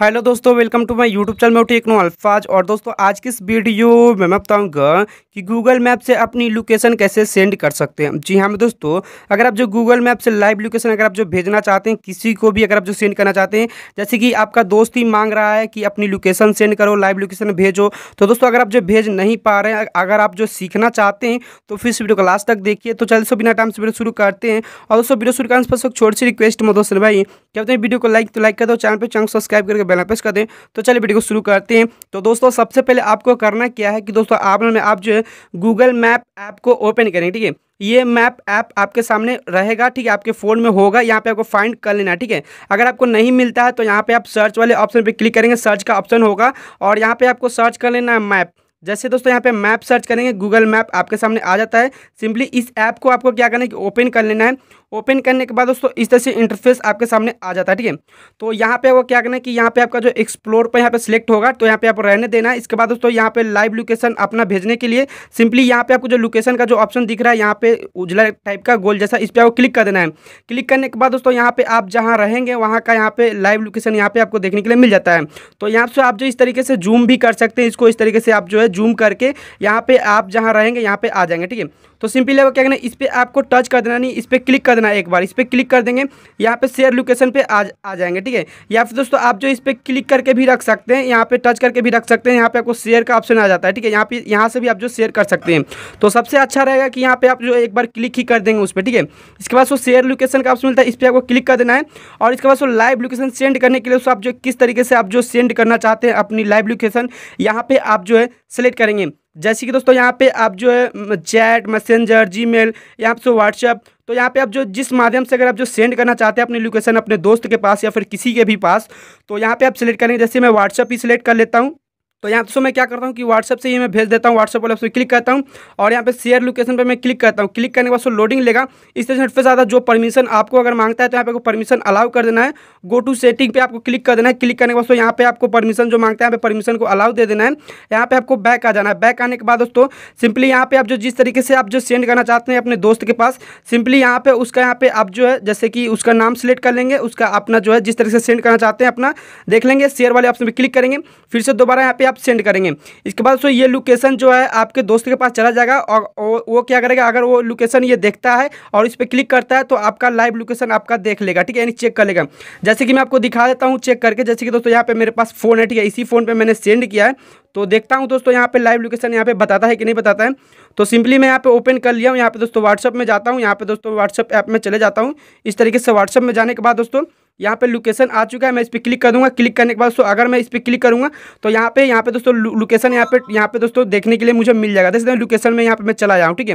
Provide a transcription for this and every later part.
hello दोस्तों welcome to my YouTube channel में एक नो अल्फाज और दोस्तों आज की इस वीडियो में मैं बताऊंगा कि गूगल मैप से अपनी लोकेशन कैसे सेंड कर सकते हैं जी हाँ मैं दोस्तों अगर आप जो गूगल मैप से लाइव लोकेशन अगर आप जो भेजना चाहते हैं किसी को भी अगर आप जो सेंड करना चाहते हैं जैसे कि आपका दोस्त ही मांग रहा है कि अपनी लोकेशन सेंड करो लाइव लोकेशन भेजो तो दोस्तों अगर आप जो भेज नहीं पा रहे हैं अगर आप जो सीखना चाहते हैं तो फिर इस वीडियो को लास्ट तक देखिए तो चलिए बिना टाइम से वीडियो शुरू करते हैं और दोस्तों वीडियो शुरू करने पर छोटी सी रिक्वेस्ट मधोसर भाई क्या तो वीडियो को लाइक तो लाइक कर दो चैनल पर चैनल सब्सक्राइब करके बेल प्रेस कर दें तो चलिए वीडियो को शुरू करते हैं तो दोस्तों सबसे पहले आपको करना क्या है कि दोस्तों आप लोग आप जो है गूगल मैप ऐप को ओपन करें ठीक है ये मैप ऐप आप आपके सामने रहेगा ठीक है आपके फ़ोन में होगा यहाँ पे आपको फाइंड कर लेना ठीक है अगर आपको नहीं मिलता है तो यहाँ पे आप सर्च वाले ऑप्शन पे क्लिक करेंगे सर्च का ऑप्शन होगा और यहाँ पे आपको सर्च कर लेना है मैप जैसे दोस्तों यहाँ पे मैप सर्च करेंगे गूगल मैप आपके सामने आ जाता है सिंपली इस ऐप को आपको क्या करना है कि ओपन कर लेना है ओपन करने के बाद दोस्तों इस तरह से इंटरफेस आपके सामने आ जाता है ठीक है तो यहाँ पे आपको क्या करना है कि यहाँ पे आपका जो एक्सप्लोर पर यहाँ पे सिलेक्ट होगा तो यहाँ पे आप रहने देना है इसके बाद दोस्तों यहाँ पे लाइव लोकेशन अपना भेजने के लिए सिंपली यहाँ पे आपको जो लोकेशन का जो ऑप्शन दिख रहा है यहाँ पे उजला टाइप का गोल जैसा इस पर आपको क्लिक कर देना है क्लिक करने के बाद दोस्तों यहाँ पे आप जहाँ रहेंगे वहाँ का यहाँ पे लाइव लोकेशन यहाँ पे आपको देखने के लिए मिल जाता है तो यहाँ से आप जो इस तरीके से जूम भी कर सकते हैं इसको इस तरीके से आप जो है जूम करके यहाँ पे आप जहाँ रहेंगे यहाँ पे आ जाएंगे ठीक है तो सिंपली आपको क्या करना है इस पर आपको टच कर देना नहीं इस पर क्लिक कर देना एक बार इस पर क्लिक कर देंगे यहाँ पे शेयर लोकेशन पे आ आ जाएंगे ठीक है या फिर दोस्तों आप जो इस पर क्लिक करके भी रख सकते हैं यहाँ पे टच करके भी रख सकते हैं यहाँ पे आपको शेयर का ऑप्शन आ जाता है ठीक है यहाँ पे यहाँ से भी आप जो शेयर कर सकते हैं तो सबसे अच्छा रहेगा कि यहाँ पे आप जो एक बार क्लिक ही कर देंगे उस पर ठीक है इसके बाद वो शेयर लोकेशन का ऑप्शन मिलता है इस पर आपको क्लिक कर देना है और इसके बाद वो लाइव लोकेशन सेंड करने के लिए उसको आप जो किस तरीके से आप जो सेंड करना चाहते हैं अपनी लाइव लोकेशन यहाँ पर आप जो है सेलेक्ट करेंगे जैसे कि दोस्तों यहाँ पे आप जो है चैट मैसेंजर जीमेल यहाँ पे व्हाट्सएप तो यहाँ पे आप जो जिस माध्यम से अगर आप जो सेंड करना चाहते हैं अपनी लोकेशन अपने दोस्त के पास या फिर किसी के भी पास तो यहाँ पे आप सिलेक्ट करेंगे जैसे मैं व्हाट्सएप ही सिलेक्ट कर लेता हूँ तो यहाँ दोस्तों मैं क्या करता हूँ कि व्हाट्सअप से ये मैं भेज देता हूँ व्हाट्सअप वाले ऑप्शन क्लिक करता हूँ और यहाँ पे शेयर लोकेशन पे मैं क्लिक करता हूँ क्लिक करने के बाद सो लोडिंग लेगा इस तरह से ज़्यादा जो परमिशन आपको अगर मांगता है तो यहाँ पे आपको परमिशन अलाउ कर देना है गो टू सेटिंग पे आपको क्लिक कर देना है क्लिक करने के बाद यहाँ पे आपको परमिशन जो मांगता है यहाँ पे परमिशन को अलाउ दे देना है यहाँ पे आपको बैक आ जाना है बैक आने के बाद दोस्तों सिंपली यहाँ पे आप जो जिस तरीके से आप जो सेंड करना चाहते हैं अपने दोस्त के पास सिंपली यहाँ पे उसका यहाँ पे आप जो है जैसे कि उसका नाम सेलेक्ट कर लेंगे उसका अपना जो है जिस तरीके से सेंड करना चाहते हैं अपना देख लेंगे शेयर वाले ऑप्शन पर क्लिक करेंगे फिर से दोबारा यहाँ पे पे आप सेंड करेंगे इसके बाद सो ये लोकेशन जो है आपके दोस्त के पास चला जाएगा और वो क्या करेगा अगर वो लोकेशन ये देखता है और इस पर क्लिक करता है तो आपका लाइव लोकेशन आपका देख लेगा ठीक है यानी चेक कर लेगा जैसे कि मैं आपको दिखा देता हूँ चेक करके जैसे कि दोस्तों यहाँ पर मेरे पास फ़ोन है ठीक है इसी फ़ोन पर मैंने सेंड किया है तो देखता हूँ दोस्तों यहाँ पे लाइव लोकेशन यहाँ पे बताता है कि नहीं बताता है तो सिंपली मैं यहाँ पे ओपन कर लिया हूँ यहाँ पे दोस्तों व्हाट्सअप में जाता हूँ यहाँ पे दोस्तों व्हाट्सअप ऐप में चले जाता हूँ इस तरीके से व्हाट्सअप में जाने के बाद दोस्तों यहाँ पे लोकेशन आ चुका है मैं इस पर क्लिक कर दूंगा क्लिक करने के बाद दोस्तों अगर मैं इस पर क्लिक करूँगा तो यहाँ पे यहाँ पे दोस्तों लोकेशन यहाँ पे यहाँ पे दोस्तों देखने के लिए मुझे मिल जाएगा जैसे लोकेशन में यहाँ पे मैं चला जाऊँ ठीक है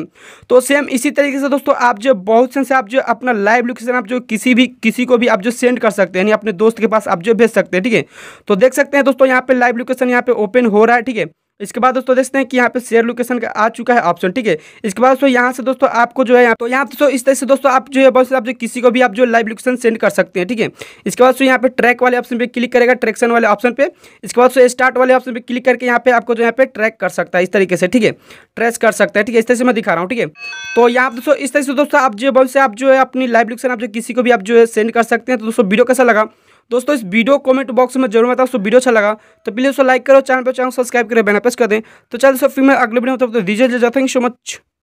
तो सेम इसी तरीके से दोस्तों आप जो बहुत से आप जो अपना लाइव लोकेशन आप जो किसी भी किसी को भी आप जो सेंड कर सकते हैं यानी अपने दोस्त के पास आप जो भेज सकते हैं ठीक है तो देख सकते हैं दोस्तों यहाँ पे लाइव लोकेशन यहाँ पे ओपन हो रहा है ठीक है इसके बाद दोस्तों देखते हैं कि यहाँ पे शेयर लोकेशन का आ चुका है ऑप्शन ठीक है इसके बाद दोस्तों यहाँ से दोस्तों आपको जो है यहाँ तो यहाँ दोस्तों इस तरह से दोस्तों आप जो है बहुत आप जो किसी को भी आप जो लाइव लोकेशन सेंड कर सकते हैं ठीक है इसके बाद दोस्तों यहाँ पे ट्रैक वाले ऑप्शन पे क्लिक करेगा ट्रैक्शन वाले ऑप्शन पे इसके बाद दोस्तों स्टार्ट वाले ऑप्शन पे क्लिक करके यहाँ पे आपको जो यहाँ पे ट्रैक कर सकता है इस तरीके से ठीक है ट्रेस कर सकता है ठीक है इस तरह से मैं दिखा रहा हूँ ठीक है तो यहाँ दोस्तों इस तरह से दोस्तों आप जो बहुत से आप जो है अपनी लाइव लोकेशन आप जो किसी को भी आप जो है सेंड कर सकते हैं तो दोस्तों वीडियो कैसा लगा दोस्तों इस वीडियो कमेंट बॉक्स में जरूर बताओ वीडियो अच्छा लगा तो प्लीज़ उसको लाइक करो चैनल पर चैनल सब्सक्राइब करें बैनर प्रेस कर दें तो चलिए दोस्तों फिर मैं अगले वीडियो में तब तो दीजिए थैंक यू सो मच